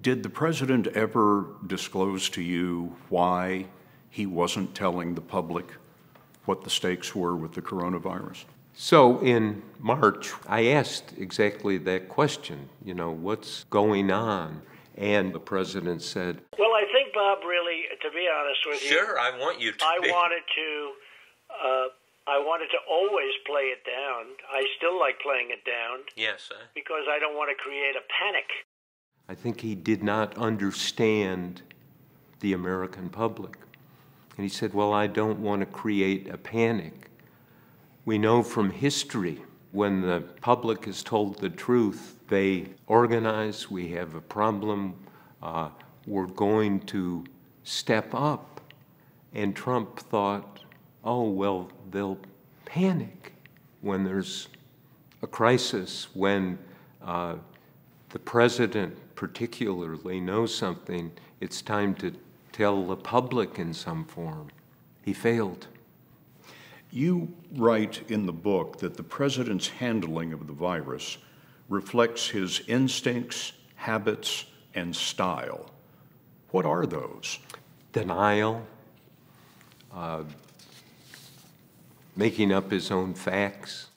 Did the president ever disclose to you why he wasn't telling the public what the stakes were with the coronavirus? So in March, I asked exactly that question you know, what's going on? And the president said, Well, I think, Bob, really, to be honest with you. Sure, I want you to. I be. wanted to. Uh, I wanted to always play it down. I still like playing it down. Yes. sir. Because I don't want to create a panic. I think he did not understand the American public. And he said, Well, I don't want to create a panic. We know from history when the public is told the truth, they organize, we have a problem, uh, we're going to step up. And Trump thought, oh, well, they'll panic when there's a crisis, when uh, the president particularly knows something, it's time to tell the public in some form. He failed. You write in the book that the president's handling of the virus reflects his instincts, habits, and style. What are those? Denial, uh, making up his own facts,